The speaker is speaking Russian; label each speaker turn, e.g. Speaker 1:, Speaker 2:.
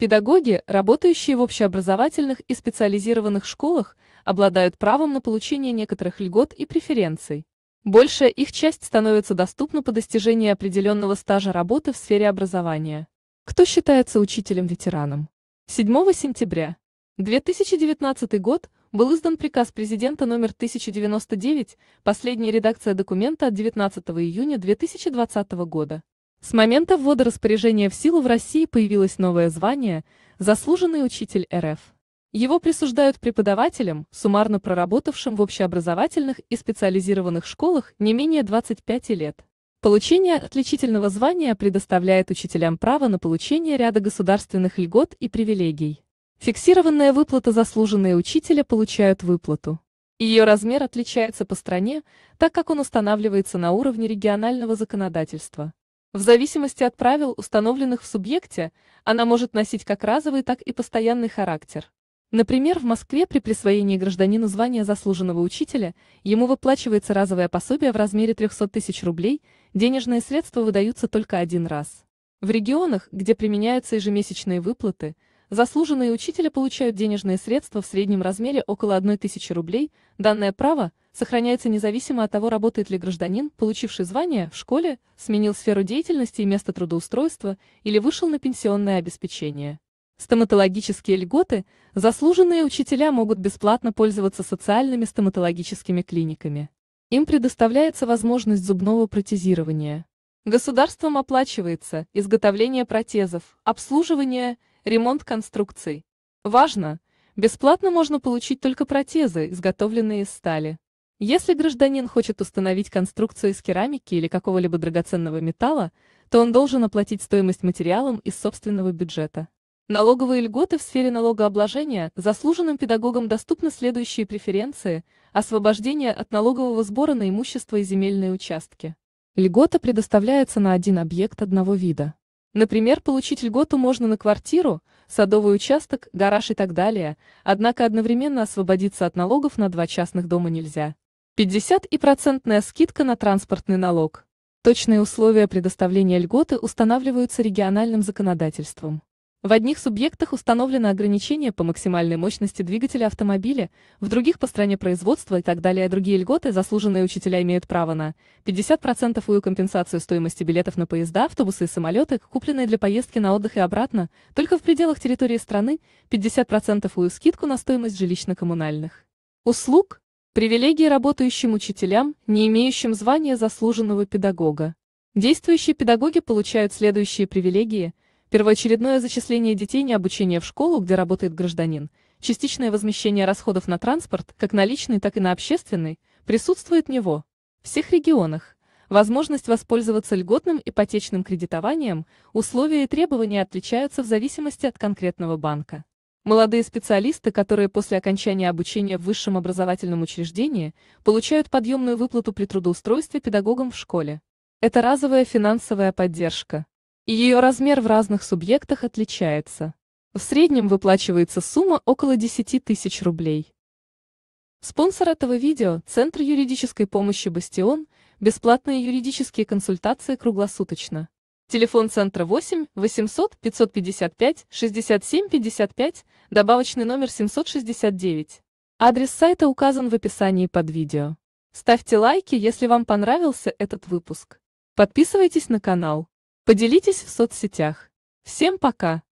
Speaker 1: Педагоги, работающие в общеобразовательных и специализированных школах, обладают правом на получение некоторых льгот и преференций. Большая их часть становится доступна по достижении определенного стажа работы в сфере образования. Кто считается учителем-ветераном? 7 сентября 2019 год был издан приказ президента номер 1099, последняя редакция документа от 19 июня 2020 года. С момента ввода распоряжения в силу в России появилось новое звание «Заслуженный учитель РФ». Его присуждают преподавателям, суммарно проработавшим в общеобразовательных и специализированных школах не менее 25 лет. Получение отличительного звания предоставляет учителям право на получение ряда государственных льгот и привилегий. Фиксированная выплата заслуженные учителя получают выплату. Ее размер отличается по стране, так как он устанавливается на уровне регионального законодательства. В зависимости от правил, установленных в субъекте, она может носить как разовый, так и постоянный характер. Например, в Москве при присвоении гражданину звания заслуженного учителя ему выплачивается разовое пособие в размере 300 тысяч рублей, денежные средства выдаются только один раз. В регионах, где применяются ежемесячные выплаты – Заслуженные учителя получают денежные средства в среднем размере около 1000 рублей. Данное право сохраняется независимо от того, работает ли гражданин, получивший звание в школе, сменил сферу деятельности и место трудоустройства или вышел на пенсионное обеспечение. Стоматологические льготы заслуженные учителя могут бесплатно пользоваться социальными стоматологическими клиниками. Им предоставляется возможность зубного протезирования. Государством оплачивается изготовление протезов, обслуживание – ремонт конструкций. Важно! Бесплатно можно получить только протезы, изготовленные из стали. Если гражданин хочет установить конструкцию из керамики или какого-либо драгоценного металла, то он должен оплатить стоимость материалом из собственного бюджета. Налоговые льготы в сфере налогообложения заслуженным педагогам доступны следующие преференции – освобождение от налогового сбора на имущество и земельные участки. Льгота предоставляется на один объект одного вида. Например, получить льготу можно на квартиру, садовый участок, гараж и так далее, однако одновременно освободиться от налогов на два частных дома нельзя. 50 и процентная скидка на транспортный налог. Точные условия предоставления льготы устанавливаются региональным законодательством. В одних субъектах установлено ограничение по максимальной мощности двигателя автомобиля, в других по стране производства и так далее. Другие льготы заслуженные учителя имеют право на 50% ую компенсацию стоимости билетов на поезда, автобусы и самолеты, купленные для поездки на отдых и обратно, только в пределах территории страны, 50% ую скидку на стоимость жилищно-коммунальных услуг, привилегии работающим учителям, не имеющим звания заслуженного педагога. Действующие педагоги получают следующие привилегии – Первоочередное зачисление детей не обучение в школу, где работает гражданин, частичное возмещение расходов на транспорт, как на личный, так и на общественный, присутствует него в всех регионах. Возможность воспользоваться льготным ипотечным кредитованием, условия и требования отличаются в зависимости от конкретного банка. Молодые специалисты, которые после окончания обучения в высшем образовательном учреждении, получают подъемную выплату при трудоустройстве педагогам в школе. Это разовая финансовая поддержка. Ее размер в разных субъектах отличается. В среднем выплачивается сумма около 10 тысяч рублей. Спонсор этого видео – Центр юридической помощи «Бастион», бесплатные юридические консультации круглосуточно. Телефон центра 8 800 555 67 55, добавочный номер 769. Адрес сайта указан в описании под видео. Ставьте лайки, если вам понравился этот выпуск. Подписывайтесь на канал. Поделитесь в соцсетях. Всем пока!